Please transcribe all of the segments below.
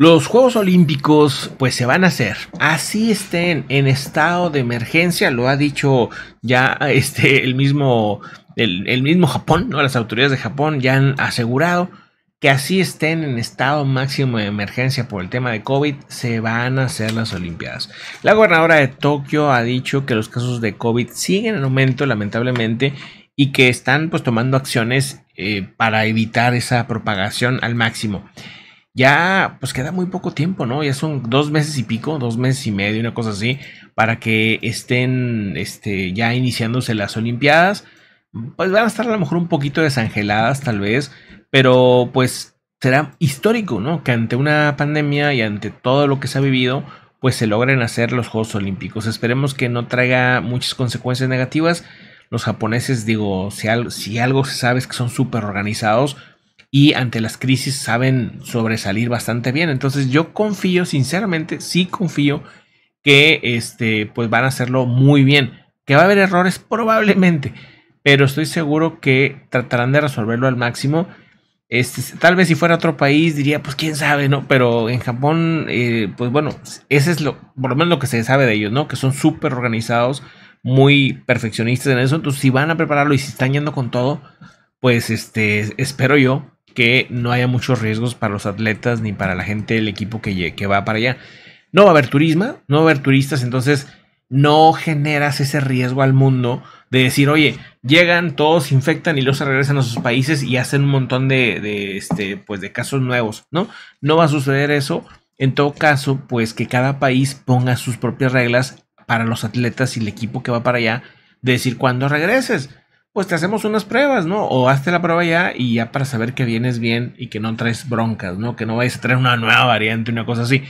Los Juegos Olímpicos pues se van a hacer. Así estén en estado de emergencia, lo ha dicho ya este el mismo el, mismo Japón, Las autoridades de Japón ya han asegurado que así estén en estado máximo de emergencia por el tema de COVID, se van a hacer las Olimpiadas. La gobernadora de Tokio ha dicho que los casos de COVID siguen en aumento, lamentablemente, y que están pues tomando acciones eh, para evitar esa propagación al máximo ya pues queda muy poco tiempo, ¿no? Ya son dos meses y pico, dos meses y medio, una cosa así, para que estén este, ya iniciándose las Olimpiadas. Pues van a estar a lo mejor un poquito desangeladas tal vez, pero pues será histórico, ¿no? Que ante una pandemia y ante todo lo que se ha vivido, pues se logren hacer los Juegos Olímpicos. Esperemos que no traiga muchas consecuencias negativas. Los japoneses, digo, si, algo, si algo se sabe es que son súper organizados y ante las crisis saben sobresalir bastante bien. Entonces yo confío, sinceramente, sí confío que este, pues van a hacerlo muy bien. Que va a haber errores probablemente, pero estoy seguro que tratarán de resolverlo al máximo. Este, tal vez si fuera otro país diría, pues quién sabe, ¿no? Pero en Japón, eh, pues bueno, ese es lo, por lo menos lo que se sabe de ellos, ¿no? Que son súper organizados, muy perfeccionistas en eso. Entonces, si van a prepararlo y si están yendo con todo, pues este, espero yo que no haya muchos riesgos para los atletas ni para la gente del equipo que, va para allá. No va a haber turismo, no va a haber turistas, entonces no generas ese riesgo al mundo de decir, oye, llegan, todos infectan y luego se regresan a sus países y hacen un montón de, este, pues de casos nuevos, ¿no? No va a suceder eso. En todo caso, pues que cada país ponga sus propias reglas para los atletas y el equipo que va para allá, de decir cuándo regreses pues te hacemos unas pruebas, ¿no? O hazte la prueba ya y ya para saber que vienes bien y que no traes broncas, ¿no? Que no vayas a traer una nueva variante, una cosa así.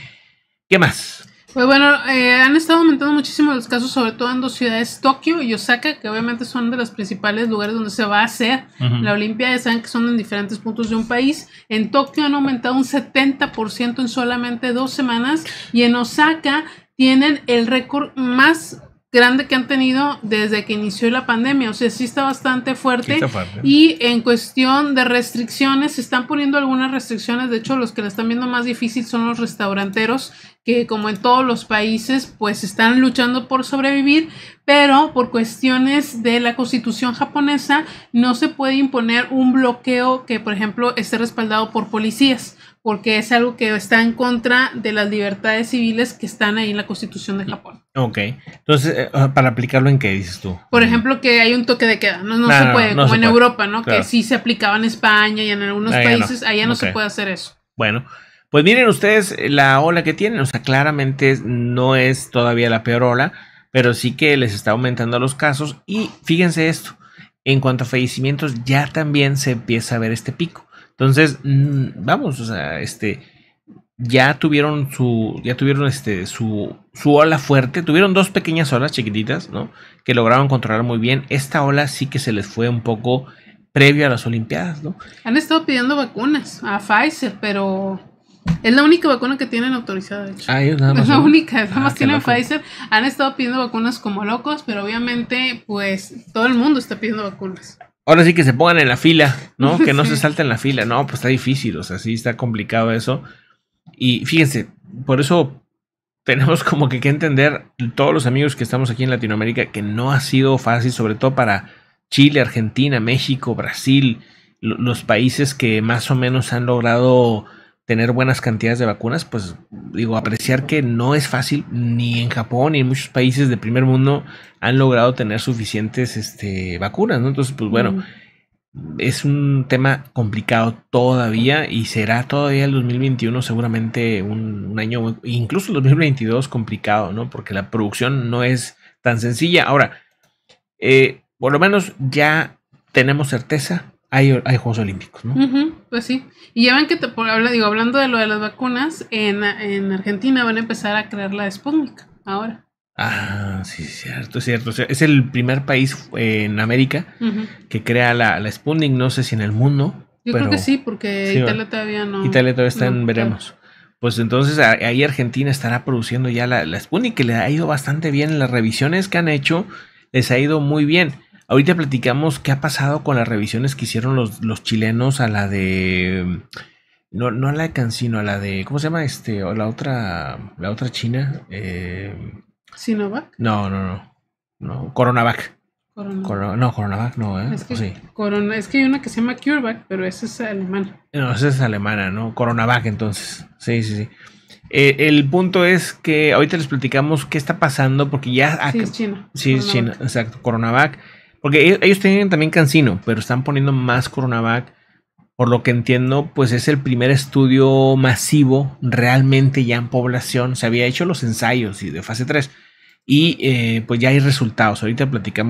¿Qué más? Pues bueno, eh, han estado aumentando muchísimo los casos, sobre todo en dos ciudades, Tokio y Osaka, que obviamente son de los principales lugares donde se va a hacer la Olimpia. la Olimpiada. Saben que son en diferentes puntos de un país. En Tokio han aumentado un 70% en solamente dos semanas y en Osaka tienen el récord más grande que han tenido desde que inició la pandemia. O sea, sí está bastante fuerte. Y en cuestión de restricciones, se están poniendo algunas restricciones. De hecho, los que la están viendo más difícil son los restauranteros que como en todos los países, pues están luchando por sobrevivir, pero por cuestiones de la constitución japonesa no se puede imponer un bloqueo que, por ejemplo, esté respaldado por policías, porque es algo que está en contra de las libertades civiles que están ahí en la constitución de Japón. Ok, entonces, eh, ah, para aplicarlo en qué dices tú? Por ejemplo, que hay un toque de queda, no, se puede, como en Europa, ¿no? Que sí se aplicaba en España y en algunos ah, países, allá no se puede hacer eso. Bueno, pues miren ustedes eh, la ola que tienen, o sea, claramente no es todavía la peor ola, pero sí que les está aumentando los casos y fíjense esto, en cuanto a fallecimientos ya también se empieza a ver este pico. Entonces, mm, vamos, o sea, este ya tuvieron su ya tuvieron este su su ola fuerte, tuvieron dos pequeñas olas chiquititas, ¿no? que lograron controlar muy bien. Esta ola sí que se les fue un poco previo a las olimpiadas, ¿no? Han estado pidiendo vacunas a Pfizer, pero es la única vacuna que tienen autorizada, de hecho. Ah, es la única, Además ah, tienen Pfizer. Han estado pidiendo vacunas como locos, pero obviamente, pues, todo el mundo está pidiendo vacunas. Ahora sí que se pongan en la fila, ¿no? Que no se salten la fila. No, pues está difícil, o sea, sí está complicado eso. Y fíjense, por eso tenemos como que, que entender, todos los amigos que estamos aquí en Latinoamérica, que no ha sido fácil, sobre todo para Chile, Argentina, México, Brasil, los países que más o menos han logrado tener buenas cantidades de vacunas, pues digo, apreciar que no es fácil, ni en Japón ni en muchos países de primer mundo han logrado tener suficientes este, vacunas, ¿no? Entonces, pues bueno, es un tema complicado todavía y será todavía el 2021 seguramente un, año, incluso el 2022 complicado, ¿no? Porque la producción no es tan sencilla. Ahora, eh, por lo menos ya tenemos certeza hay, Juegos Olímpicos, ¿no? pues sí. Y ya ven que, te, por, digo, hablando de lo de las vacunas, en, Argentina van a empezar a crear la Sputnik ahora. Ah, sí, cierto, cierto. O sea, es el primer país eh, en América que crea la, la Sputnik, no sé si en el mundo. Yo creo que sí, porque Italia todavía no. Italia todavía está en veremos. Pues entonces ahí Argentina estará produciendo ya la, la Sputnik, que le ha ido bastante bien las revisiones que han hecho, les ha ido muy bien. Ahorita platicamos qué ha pasado con las revisiones que hicieron los, chilenos a la de. No, no a la de Cancino, a la de. ¿Cómo se llama este? O la otra. La otra China. Eh, ¿Sinovac? No, no, no. No. Coronavac. Corona. no, Coronavac no, ¿eh? Es que, es que hay una que se llama CureVac, pero esa es alemana. No, esa es alemana, ¿no? Coronavac, entonces. Sí, sí, sí. Eh, el punto es que ahorita les platicamos qué está pasando, porque ya. Sí, es China. Sí, es China, exacto. Coronavac porque ellos, tienen también Cancino, pero están poniendo más Coronavac. Por lo que entiendo, pues es el primer estudio masivo realmente ya en población. Se había hecho los ensayos y de fase 3. Y eh, pues ya hay resultados. Ahorita platicamos